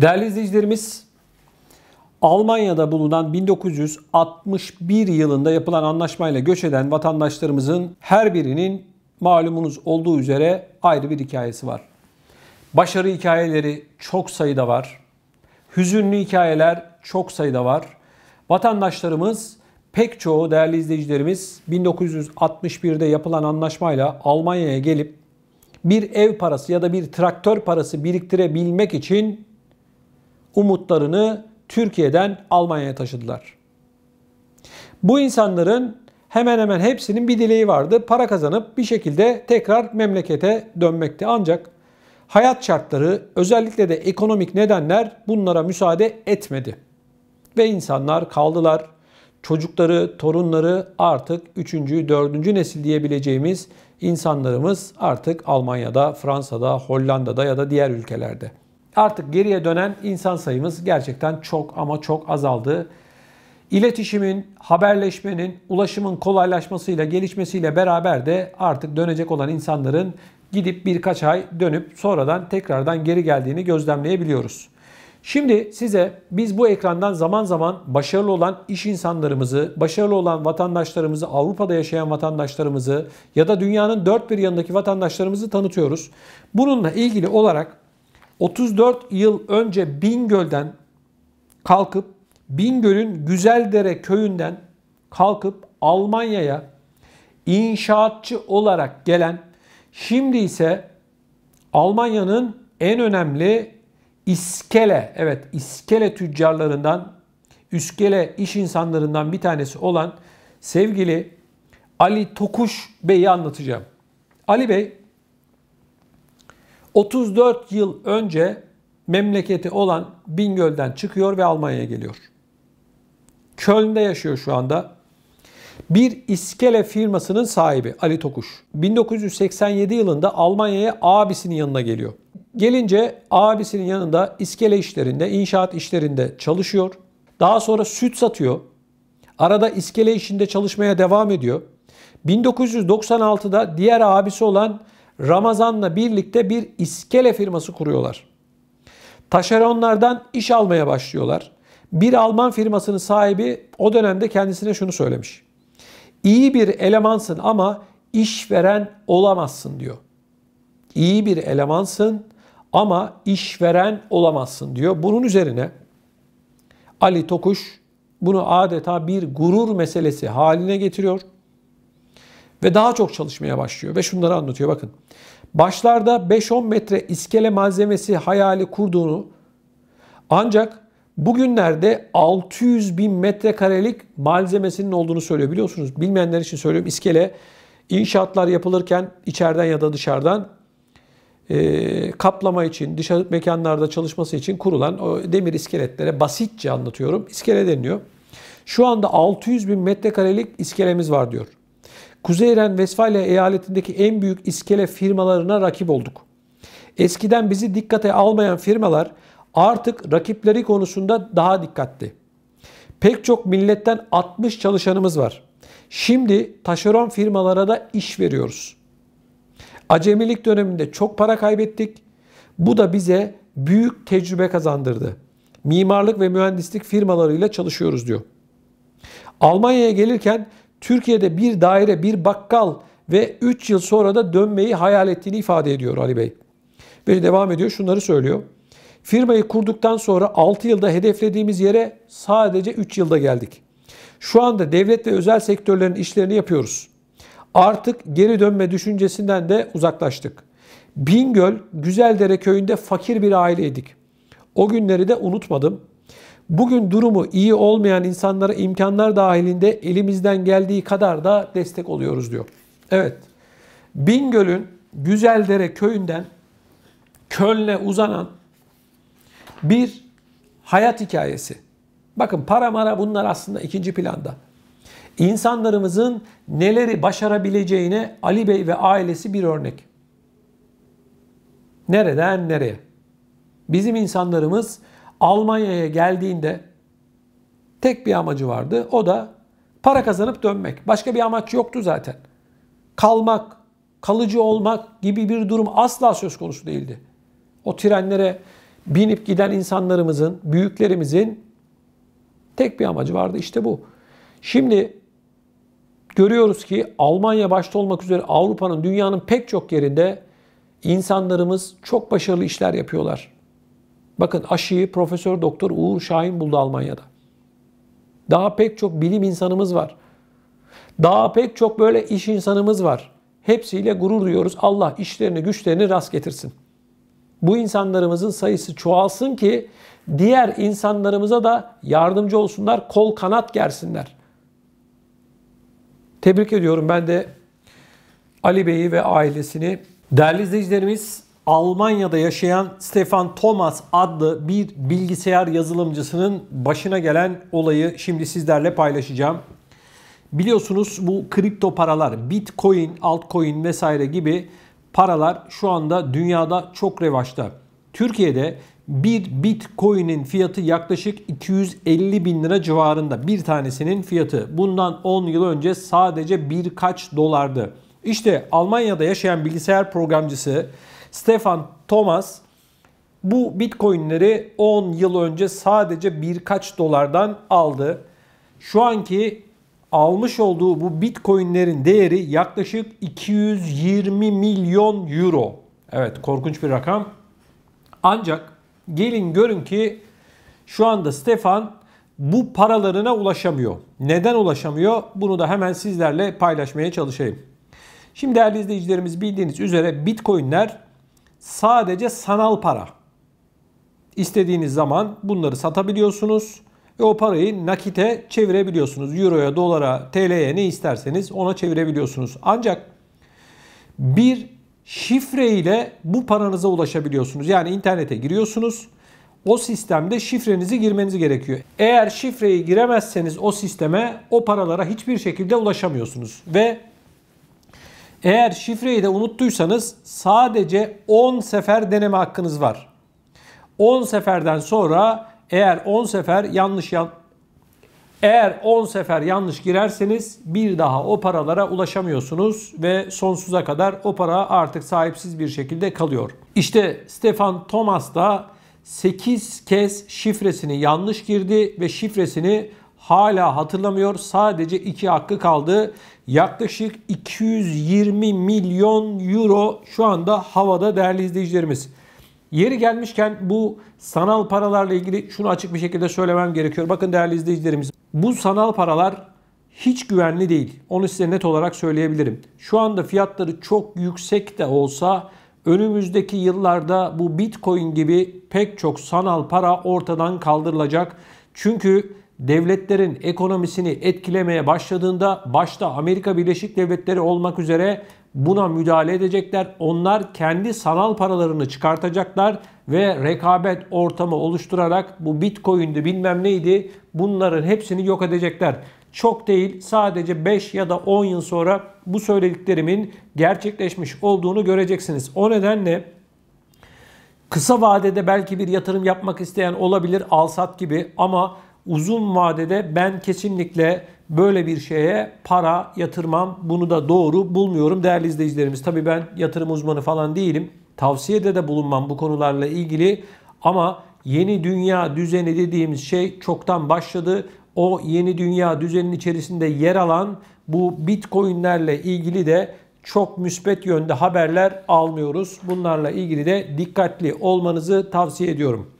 Değerli izleyicilerimiz, Almanya'da bulunan 1961 yılında yapılan anlaşmayla göç eden vatandaşlarımızın her birinin malumunuz olduğu üzere ayrı bir hikayesi var. Başarı hikayeleri çok sayıda var. Hüzünlü hikayeler çok sayıda var. Vatandaşlarımız pek çoğu değerli izleyicilerimiz 1961'de yapılan anlaşmayla Almanya'ya gelip bir ev parası ya da bir traktör parası biriktirebilmek için umutlarını Türkiye'den Almanya'ya taşıdılar. Bu insanların hemen hemen hepsinin bir dileği vardı. Para kazanıp bir şekilde tekrar memlekete dönmekti. Ancak hayat şartları özellikle de ekonomik nedenler bunlara müsaade etmedi. Ve insanlar kaldılar. Çocukları, torunları artık 3. 4. nesil diyebileceğimiz insanlarımız artık Almanya'da, Fransa'da, Hollanda'da ya da diğer ülkelerde. Artık geriye dönen insan sayımız gerçekten çok ama çok azaldı. İletişimin, haberleşmenin, ulaşımın kolaylaşmasıyla, gelişmesiyle beraber de artık dönecek olan insanların gidip birkaç ay dönüp sonradan tekrardan geri geldiğini gözlemleyebiliyoruz. Şimdi size biz bu ekrandan zaman zaman başarılı olan iş insanlarımızı, başarılı olan vatandaşlarımızı, Avrupa'da yaşayan vatandaşlarımızı ya da dünyanın dört bir yanındaki vatandaşlarımızı tanıtıyoruz. Bununla ilgili olarak 34 yıl önce Bingöl'den kalkıp Bingöl'ün Güzeldere köyünden kalkıp Almanya'ya inşaatçı olarak gelen şimdi ise Almanya'nın en önemli iskele evet iskele tüccarlarından iskele iş insanlarından bir tanesi olan sevgili Ali Tokuş Bey'i anlatacağım. Ali Bey 34 yıl önce memleketi olan Bingöl'den çıkıyor ve Almanya'ya geliyor. Köln'de yaşıyor şu anda. Bir iskele firmasının sahibi Ali Tokuş. 1987 yılında Almanya'ya abisinin yanına geliyor. Gelince abisinin yanında iskele işlerinde, inşaat işlerinde çalışıyor. Daha sonra süt satıyor. Arada iskele işinde çalışmaya devam ediyor. 1996'da diğer abisi olan Ramazan'la birlikte bir iskele firması kuruyorlar. Taşeronlardan iş almaya başlıyorlar. Bir Alman firmasının sahibi o dönemde kendisine şunu söylemiş. İyi bir elemansın ama işveren olamazsın diyor. İyi bir elemansın ama işveren olamazsın diyor. Bunun üzerine Ali Tokuş bunu adeta bir gurur meselesi haline getiriyor. Ve daha çok çalışmaya başlıyor ve şunları anlatıyor bakın. Başlarda 5-10 metre iskele malzemesi hayali kurduğunu ancak bugünlerde 600 bin metrekarelik malzemesinin olduğunu söylüyor. Biliyorsunuz bilmeyenler için söylüyorum iskele inşaatlar yapılırken içeriden ya da dışarıdan e, kaplama için, dışarı mekanlarda çalışması için kurulan o demir iskeletlere basitçe anlatıyorum. İskele deniliyor. Şu anda 600 bin metrekarelik iskelemiz var diyor. Kuzeyren Ren-Vesfalya eyaletindeki en büyük iskele firmalarına rakip olduk. Eskiden bizi dikkate almayan firmalar artık rakipleri konusunda daha dikkatli. Pek çok milletten 60 çalışanımız var. Şimdi taşeron firmalara da iş veriyoruz. Acemilik döneminde çok para kaybettik. Bu da bize büyük tecrübe kazandırdı. Mimarlık ve mühendislik firmalarıyla çalışıyoruz diyor. Almanya'ya gelirken Türkiye'de bir daire, bir bakkal ve 3 yıl sonra da dönmeyi hayal ettiğini ifade ediyor Ali Bey. Ve devam ediyor şunları söylüyor. Firmayı kurduktan sonra 6 yılda hedeflediğimiz yere sadece 3 yılda geldik. Şu anda devlet ve özel sektörlerin işlerini yapıyoruz. Artık geri dönme düşüncesinden de uzaklaştık. Bingöl Güzeldere köyünde fakir bir aileydik. O günleri de unutmadım. Bugün durumu iyi olmayan insanlara imkanlar dahilinde elimizden geldiği kadar da destek oluyoruz diyor. Evet. Bingöl'ün Güzeldere köyünden Köln'e uzanan bir hayat hikayesi. Bakın para mara bunlar aslında ikinci planda. İnsanlarımızın neleri başarabileceğine Ali Bey ve ailesi bir örnek. Nereden nereye? Bizim insanlarımız Almanya'ya geldiğinde tek bir amacı vardı. O da para kazanıp dönmek. Başka bir amaç yoktu zaten. Kalmak, kalıcı olmak gibi bir durum asla söz konusu değildi. O trenlere binip giden insanlarımızın, büyüklerimizin tek bir amacı vardı. İşte bu. Şimdi görüyoruz ki Almanya başta olmak üzere Avrupa'nın, dünyanın pek çok yerinde insanlarımız çok başarılı işler yapıyorlar. Bakın aşıyı Profesör Doktor Uğur Şahin buldu Almanya'da. Daha pek çok bilim insanımız var. Daha pek çok böyle iş insanımız var. Hepsiyle gurur duyuyoruz. Allah işlerini güçlerini rast getirsin. Bu insanlarımızın sayısı çoğalsın ki diğer insanlarımıza da yardımcı olsunlar, kol kanat gersinler. Tebrik ediyorum ben de Ali Bey'i ve ailesini. Değerli izleyicilerimiz Almanya'da yaşayan Stefan Thomas adlı bir bilgisayar yazılımcısının başına gelen olayı şimdi sizlerle paylaşacağım. Biliyorsunuz bu kripto paralar, Bitcoin, altcoin vesaire gibi paralar şu anda dünyada çok revaçta. Türkiye'de bir Bitcoin'in fiyatı yaklaşık 250 bin lira civarında bir tanesinin fiyatı. Bundan 10 yıl önce sadece birkaç dolardı. İşte Almanya'da yaşayan bilgisayar programcısı Stefan Thomas bu Bitcoin'leri 10 yıl önce sadece birkaç dolardan aldı. Şu anki almış olduğu bu Bitcoin'lerin değeri yaklaşık 220 milyon euro. Evet korkunç bir rakam. Ancak gelin görün ki şu anda Stefan bu paralarına ulaşamıyor. Neden ulaşamıyor? Bunu da hemen sizlerle paylaşmaya çalışayım. Şimdi değerli izleyicilerimiz bildiğiniz üzere Bitcoin'ler sadece sanal para. İstediğiniz zaman bunları satabiliyorsunuz ve o parayı nakite çevirebiliyorsunuz. Euro'ya, dolara, TL'ye ne isterseniz ona çevirebiliyorsunuz. Ancak bir şifre ile bu paranıza ulaşabiliyorsunuz. Yani internete giriyorsunuz. O sistemde şifrenizi girmeniz gerekiyor. Eğer şifreyi giremezseniz o sisteme o paralara hiçbir şekilde ulaşamıyorsunuz ve eğer şifreyi de unuttuysanız sadece 10 sefer deneme hakkınız var. 10 seferden sonra eğer 10 sefer yanlış yan eğer 10 sefer yanlış girerseniz bir daha o paralara ulaşamıyorsunuz ve sonsuza kadar o para artık sahipsiz bir şekilde kalıyor. İşte Stefan Thomas da 8 kez şifresini yanlış girdi ve şifresini hala hatırlamıyor. Sadece 2 hakkı kaldı. Yaklaşık 220 milyon euro şu anda havada değerli izleyicilerimiz. Yeri gelmişken bu sanal paralarla ilgili şunu açık bir şekilde söylemem gerekiyor. Bakın değerli izleyicilerimiz bu sanal paralar hiç güvenli değil. Onu size net olarak söyleyebilirim. Şu anda fiyatları çok yüksek de olsa önümüzdeki yıllarda bu Bitcoin gibi pek çok sanal para ortadan kaldırılacak. Çünkü devletlerin ekonomisini etkilemeye başladığında başta Amerika Birleşik Devletleri olmak üzere buna müdahale edecekler. Onlar kendi sanal paralarını çıkartacaklar ve rekabet ortamı oluşturarak bu Bitcoin'di bilmem neydi bunların hepsini yok edecekler. Çok değil sadece 5 ya da 10 yıl sonra bu söylediklerimin gerçekleşmiş olduğunu göreceksiniz. O nedenle kısa vadede belki bir yatırım yapmak isteyen olabilir alsat gibi ama uzun vadede ben kesinlikle böyle bir şeye para yatırmam. Bunu da doğru bulmuyorum değerli izleyicilerimiz. Tabii ben yatırım uzmanı falan değilim. Tavsiyede de bulunmam bu konularla ilgili ama yeni dünya düzeni dediğimiz şey çoktan başladı. O yeni dünya düzeninin içerisinde yer alan bu bitcoinlerle ilgili de çok müspet yönde haberler almıyoruz. Bunlarla ilgili de dikkatli olmanızı tavsiye ediyorum.